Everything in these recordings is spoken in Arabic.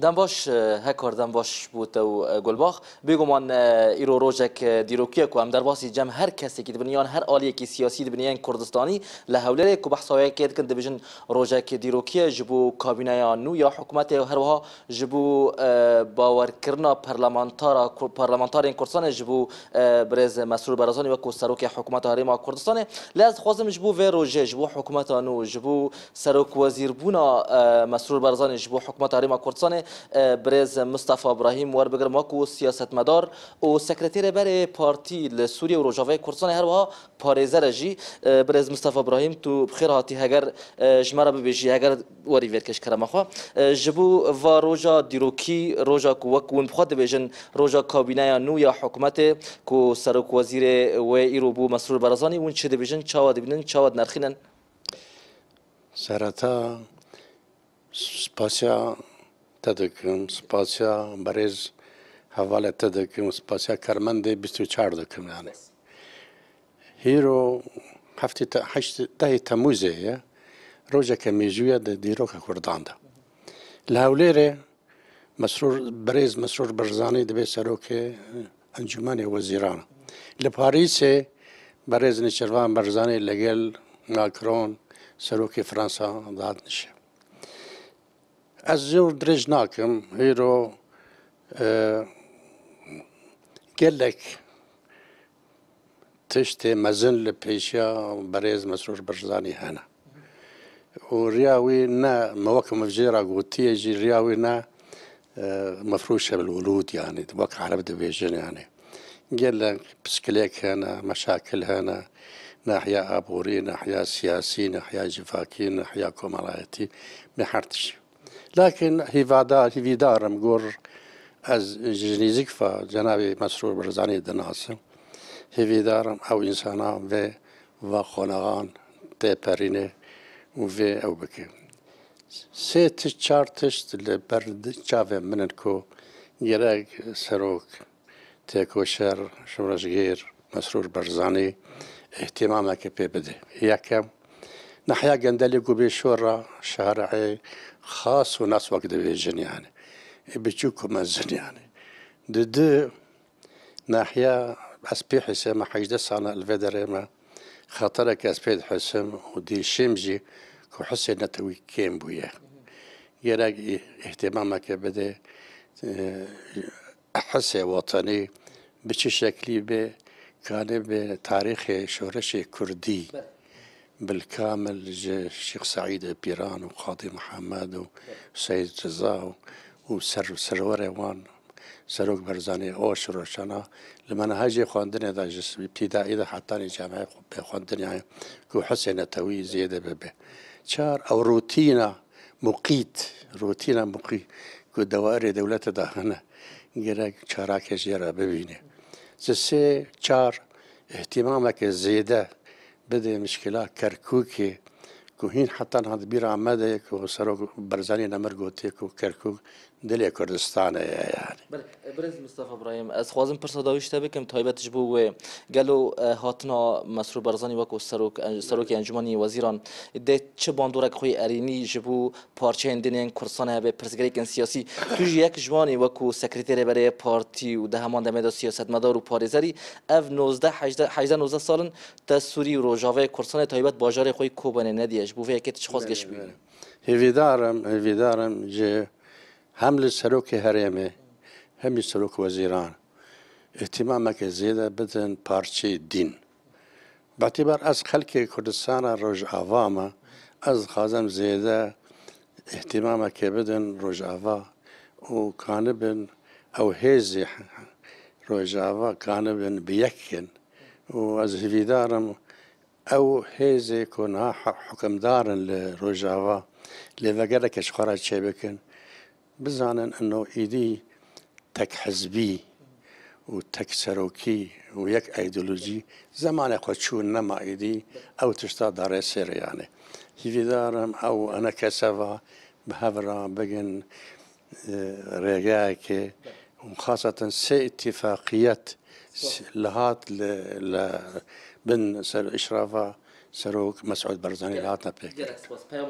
دم باش اه، هکار دم بود و اه، گلباخ بگم من اه، ایرو روزک دیروکیه که هم در باسی جمع هر کسی که دبنیان هر آلیه که سیاسی دبنیان کردستانی لحوله که بحث های که دکن دبیجن روزک دیروکیه جبو کابینه نو یا حکومت یا هر وها جبو باور کرنا پرلمانتار پرلمانتار این کردستان جبو برز مسئول برازانی و سروک حکومت هریم کردستان لازم خواستم جبو و روزه جبو حکومت نو جبو سروک وزیر بونا مسئول برازانی جبو حکومت هریم کردستان برز مصطفی ابراهیم وار بگرم وکو سیاست مدار و سکرتیر بر پارتی لسوریه و روجاوه کردستان هر وها پارێزەرە ژی برێز مستەفا براهیم تو بخێر هاتی هەگەر ژمارە ببێژی هەگەر وەری وێرکەشکەرەمەخوا ji بۆ va roja dîrokî roja ku wek hûn bixwe dibêjin roja kabîneya nû ya hokûmetê ku serokwazîrê wê îro bû mesrûr berazanî hûn çi dibêjin çawa dibînin çawa nerxînin sereta spasiya tadıkım, spasya, barez, havale tadıkım, spasya, karman de 24 dakım yani. Hiro hafti ta, haşti dahi tamuze ya, roja kemijuya de diroka kurdanda. Lavlere مسرور برز مسرور برزانی دبی سروک انجمن وزیران لپاریس برز نشروان برزانی لگل ماکرون سروک فرانسا داد نشه از زور درج ناکم هیرو گلک آه، تشت مزن لپیشیا بریز مسرور برزانی هنا و ریاوی نه موقع مفجیر اگوتی ایجی ریاوی نه مفروش شبل ولود یعنی يعني، دوک عرب دو بیجن یعنی گلک پسکلیک هنا مشاکل هنا ناحیه آبوری ناحیه سیاسی ناحیه جفاکی ناحیه کمالایتی محرتشی لكن هيفادار هيفيدار مقور از جنيزك فا جنابي مسرور برزاني دناسم هيفيدار او انسانا و و خونغان تپرینه و او بکه سه تش چار تشت لبر چاوه منن کو گرگ سروک تکوشر شورشگیر مسرور برزانی اهتمامه که پی بده یکم نحيا قندالي قبي شورا شارعي خاص وناس وقت بيجن يعني بيجوكم مزن يعني دد نحيا أسبي حسام حاجة صانا الفيدر ما خاطرك أسبي حسام ودي شمجي كو حسين نتوي كيم بويا يراك اهتمامك بدا آه، حسي وطني بشي شكلي بتاريخ شورش كردي بالكامل الشيخ سعيد بيران وقاضي محمد وسيد رضا وسر سرور روان سروک برزانی اوش روشنا لمنهج خواندن دا جس ابتدائی دا حتی جامعه خواندن که حسین توی زیده ببه چار او روتینا مقیت روتینا مقیت که دوائر دولت دا هنه گره چاراکش یرا ببینه سه چار اهتمامک زیده بده مشکلات کرکوک Kuhin hatan had bir Ahmed'e ku serok Berzanî Nemirgotê ku Kerkûk dilê Kurdistanê ye yani. Birêz Mustafa İbrahim ez xwazim pirsa dawî te bikim taybet ji bo wê gelo hatina Mesrûr Berzanî wek serok serokê Encûmanî Wezîran dê çi bandorek xwî erînî ji bo parçeyên dinên Kurdistanê hebe pirsgirêkên siyasî tu jî yek jiwanî wek ku sekreterê berê partî û deheman demê da siyasetmedar û parêzerî ev 19 19 salin te Sûrî û Rojavayê Kurdistanê taybet bajarê xwî kobanê nediye جبوفيها كي تشخص كاش بيه ايفيدارم ايفيدارم جي حمل سلوك هريمي هم سلوك وزيران اهتمامك زيادة بدن بارشي دين باعتبار از خلق كردستان روج عوامة از خازم زيادة اهتمامك بدن روج عوا بن او هيزي روج عوا كانبن بيكن وأز هفيدارم او هزي كون حكم دار لروجافا لذا كش شخرا شبكن بزانن انه ايدي تك حزبي وتك سروكي ويك ايديولوجي زمان قد شو نما ايدي او تشتا دار سير يعني هيدي دارم او انا كسفا بهفرا بجن آه، رجاكي وخاصة سي اتفاقيات لهات ل... ل... بن سر اشرافه سروك مسعود برزاني لات نپیک. گرکس مصطفى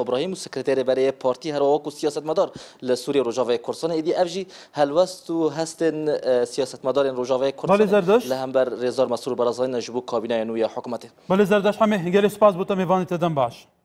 إبراهيم تگیشت پارزر بارتي هروك وسياسة مدار لسوری رجاوه كورسون ایدی أفجي هل وستو هستن اه، سياسة مدار كورسون؟ کرسانه زرداش لهم بر رزار مسعود برزاني نجبو كابينة نوية حکمته. بله زرداش حمي جلس سپاس بودم میوانی تدم باش.